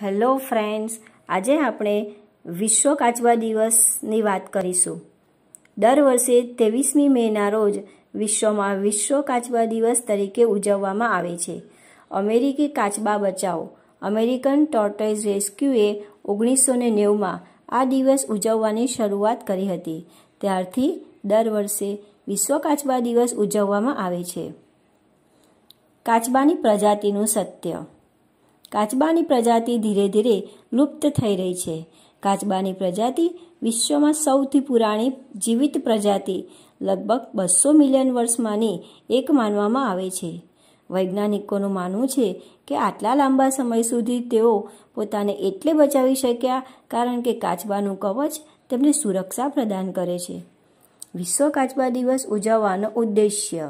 hello friends આજે આપણે વિશ્વ કાચવા દિવસની વાત કરીશું દર વર્ષે ત્રેવીસમી મેના રોજ વિશ્વમાં વિશ્વ કાચબા દિવસ તરીકે ઉજવવામાં આવે છે અમેરિકી કાચબા બચાવો અમેરિકન ટોર્ટોઇઝ રેસ્ક્યુએ ઓગણીસો ને નેવુંમાં આ દિવસ ઉજવવાની શરૂઆત કરી હતી ત્યારથી દર વર્ષે વિશ્વ કાચબા દિવસ ઉજવવામાં આવે છે કાચબાની પ્રજાતિનું સત્ય કાચબાની પ્રજાતિ ધીરે ધીરે લુપ્ત થઈ રહી છે કાચબાની પ્રજાતિ વિશ્વમાં સૌથી પુરાણી જીવિત પ્રજાતિ લગભગ બસો મિલિયન વર્ષમાંની એક માનવામાં આવે છે વૈજ્ઞાનિકોનું માનવું છે કે આટલા લાંબા સમય સુધી તેઓ પોતાને એટલે બચાવી શક્યા કારણ કે કાચબાનું કવચ તેમને સુરક્ષા પ્રદાન કરે છે વિશ્વ કાચબા દિવસ ઉજવવાનો ઉદ્દેશ્ય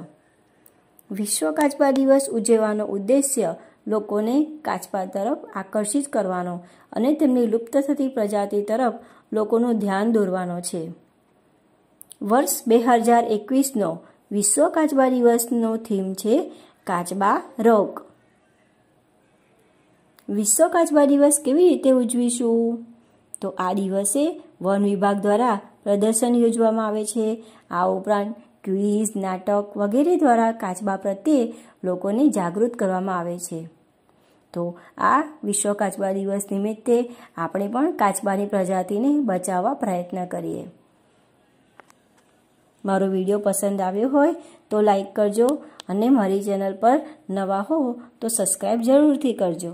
વિશ્વ કાચબા દિવસ ઉજવવાનો ઉદ્દેશ્ય લોકોને કાચબા તરફ આકર્ષિત કરવાનો અને તેમની લુપ્ત થતી પ્રજાતિ તરફ લોકોનું ધ્યાન દોરવાનો છે વર્ષ બે હજાર એકવીસનો વિશ્વ કાચબા દિવસનો થીમ છે કાચબા રોગ વિશ્વ કાચબા દિવસ કેવી રીતે ઉજવીશું તો આ દિવસે વન વિભાગ દ્વારા પ્રદર્શન યોજવામાં આવે છે આ ઉપરાંત ક્વિઝ નાટક વગેરે દ્વારા કાચબા પ્રત્યે લોકોને જાગૃત કરવામાં આવે છે તો આ વિશ્વ કાચબા દિવસ નિમિત્તે આપણે પણ કાચબાની પ્રજાતિને બચાવવા પ્રયત્ન કરીએ મારો વિડીયો પસંદ આવ્યો હોય તો લાઈક કરજો અને મારી ચેનલ પર નવા હો તો સબસ્ક્રાઈબ જરૂરથી કરજો